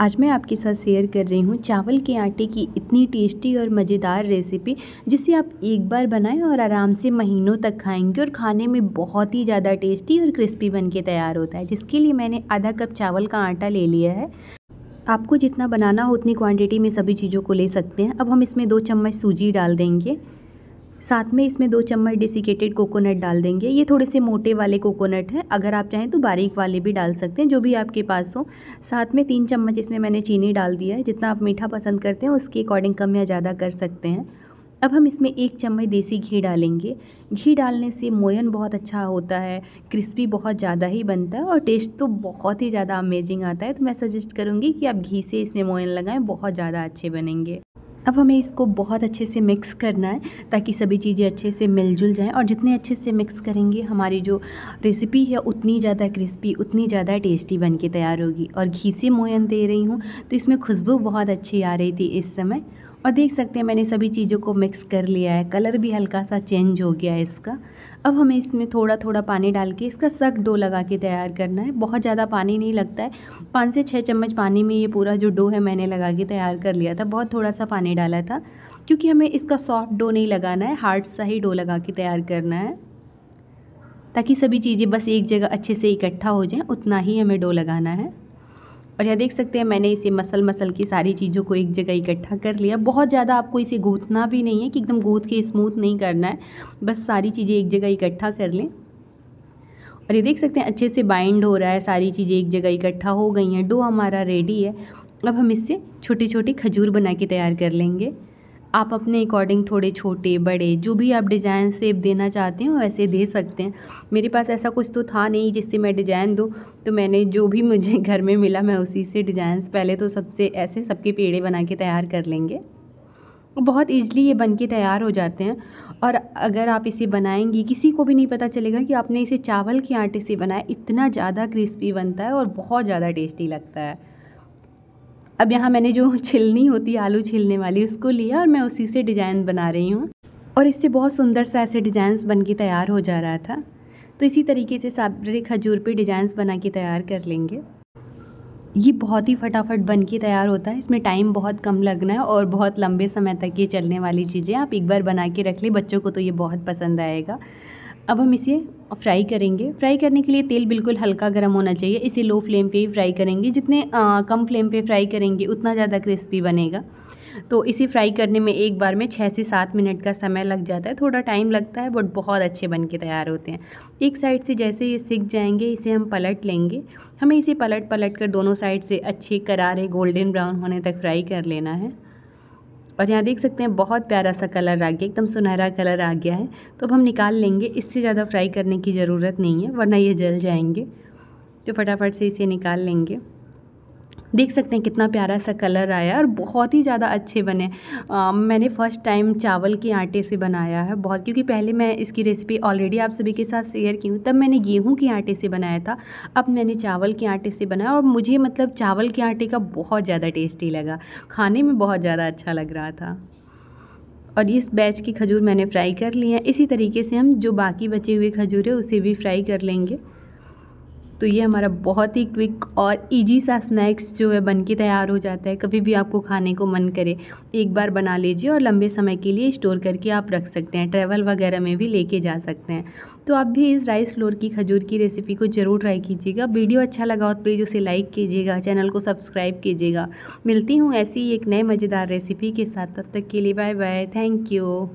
आज मैं आपके साथ शेयर कर रही हूँ चावल के आटे की इतनी टेस्टी और मज़ेदार रेसिपी जिसे आप एक बार बनाएं और आराम से महीनों तक खाएंगे और खाने में बहुत ही ज़्यादा टेस्टी और क्रिस्पी बन के तैयार होता है जिसके लिए मैंने आधा कप चावल का आटा ले लिया है आपको जितना बनाना हो उतनी क्वान्टिटी में सभी चीज़ों को ले सकते हैं अब हम इसमें दो चम्मच सूजी डाल देंगे साथ में इसमें दो चम्मच डेसिकेटेड कोकोनट डाल देंगे ये थोड़े से मोटे वाले कोकोनट हैं अगर आप चाहें तो बारीक वाले भी डाल सकते हैं जो भी आपके पास हो साथ में तीन चम्मच इसमें मैंने चीनी डाल दिया है जितना आप मीठा पसंद करते हैं उसके अकॉर्डिंग कम या ज़्यादा कर सकते हैं अब हम इसमें एक चम्मच देसी घी डालेंगे घी डालने से मोयन बहुत अच्छा होता है क्रिस्पी बहुत ज़्यादा ही बनता है और टेस्ट तो बहुत ही ज़्यादा अमेजिंग आता है तो मैं सजेस्ट करूँगी कि आप घी से इसमें मोयन लगाएं बहुत ज़्यादा अच्छे बनेंगे अब हमें इसको बहुत अच्छे से मिक्स करना है ताकि सभी चीज़ें अच्छे से मिलजुल जाएं और जितने अच्छे से मिक्स करेंगे हमारी जो रेसिपी है उतनी ज़्यादा क्रिस्पी उतनी ज़्यादा टेस्टी बन के तैयार होगी और घी से मोयन दे रही हूँ तो इसमें खुशबू बहुत अच्छी आ रही थी इस समय और देख सकते हैं मैंने सभी चीज़ों को मिक्स कर लिया है कलर भी हल्का सा चेंज हो गया है इसका अब हमें इसमें थोड़ा थोड़ा पानी डाल के इसका सख्त डो लगा के तैयार करना है बहुत ज़्यादा पानी नहीं लगता है पाँच से छः चम्मच पानी में ये पूरा जो डो है मैंने लगा के तैयार कर लिया था बहुत थोड़ा सा पानी डाला था क्योंकि हमें इसका सॉफ्ट डो नहीं लगाना है हार्ड सा ही डो लगा के तैयार करना है ताकि सभी चीज़ें बस एक जगह अच्छे से इकट्ठा हो जाएँ उतना ही हमें डो लगाना है और यह देख सकते हैं मैंने इसे मसल मसल की सारी चीज़ों को एक जगह इकट्ठा कर लिया बहुत ज़्यादा आपको इसे गूंथना भी नहीं है कि एकदम गूंथ के स्मूथ नहीं करना है बस सारी चीज़ें एक जगह इकट्ठा कर लें और ये देख सकते हैं अच्छे से बाइंड हो रहा है सारी चीज़ें एक जगह इकट्ठा हो गई हैं डो हमारा रेडी है अब हम इससे छोटी छोटी खजूर बना के तैयार कर लेंगे आप अपने अकॉर्डिंग थोड़े छोटे बड़े जो भी आप डिज़ाइन सेप देना चाहते हैं वैसे दे सकते हैं मेरे पास ऐसा कुछ तो था नहीं जिससे मैं डिज़ाइन दूँ तो मैंने जो भी मुझे घर में मिला मैं उसी से डिजाइन पहले तो सबसे ऐसे सबके पेड़े बना के तैयार कर लेंगे बहुत ईजली ये बन के तैयार हो जाते हैं और अगर आप इसे बनाएंगी किसी को भी नहीं पता चलेगा कि आपने इसे चावल के आटे से बनाया इतना ज़्यादा क्रिस्पी बनता है और बहुत ज़्यादा टेस्टी लगता है अब यहाँ मैंने जो छिलनी होती है आलू छिलने वाली उसको लिया और मैं उसी से डिज़ाइन बना रही हूँ और इससे बहुत सुंदर सा ऐसे डिज़ाइंस बन के तैयार हो जा रहा था तो इसी तरीके से सारे खजूर पे डिज़ाइंस बना के तैयार कर लेंगे ये बहुत ही फटाफट बन के तैयार होता है इसमें टाइम बहुत कम लगना है और बहुत लंबे समय तक ये चलने वाली चीज़ें आप एक बार बना के रख लें बच्चों को तो ये बहुत पसंद आएगा अब हम इसे फ्राई करेंगे फ्राई करने के लिए तेल बिल्कुल हल्का गर्म होना चाहिए इसे लो फ्लेम पे ही फ्राई करेंगे जितने आ, कम फ्लेम पे फ्राई करेंगे उतना ज़्यादा क्रिस्पी बनेगा तो इसे फ्राई करने में एक बार में छः से सात मिनट का समय लग जाता है थोड़ा टाइम लगता है बट बहुत अच्छे बन के तैयार होते हैं एक साइड से जैसे ये सिक जाएंगे इसे हम पलट लेंगे हमें इसे पलट पलट कर दोनों साइड से अच्छे करारे गोल्डन ब्राउन होने तक फ्राई कर लेना है और यहाँ देख सकते हैं बहुत प्यारा सा कलर आ गया एकदम सुनहरा कलर आ गया है तो अब हम निकाल लेंगे इससे ज़्यादा फ्राई करने की ज़रूरत नहीं है वरना ये जल जाएंगे तो फटाफट से इसे निकाल लेंगे देख सकते हैं कितना प्यारा सा कलर आया और बहुत ही ज़्यादा अच्छे बने आ, मैंने फ़र्स्ट टाइम चावल के आटे से बनाया है बहुत क्योंकि पहले मैं इसकी रेसिपी ऑलरेडी आप सभी के साथ शेयर की हूँ तब मैंने गेहूँ के आटे से बनाया था अब मैंने चावल के आटे से बनाया और मुझे मतलब चावल के आटे का बहुत ज़्यादा टेस्टी लगा खाने में बहुत ज़्यादा अच्छा लग रहा था और इस बैच की खजूर मैंने फ्राई कर ली है इसी तरीके से हम जो बाकी बचे हुए खजूर है उसे भी फ्राई कर लेंगे तो ये हमारा बहुत ही क्विक और इजी सा स्नैक्स जो है बन के तैयार हो जाता है कभी भी आपको खाने को मन करे एक बार बना लीजिए और लंबे समय के लिए स्टोर करके आप रख सकते हैं ट्रैवल वगैरह में भी लेके जा सकते हैं तो आप भी इस राइस फ्लोर की खजूर की रेसिपी को ज़रूर ट्राई कीजिएगा वीडियो अच्छा लगा हो तो प्लीज़ उसे लाइक कीजिएगा चैनल को सब्सक्राइब कीजिएगा मिलती हूँ ऐसी एक नए मज़ेदार रेसिपी के साथ तब तक के लिए बाय बाय थैंक यू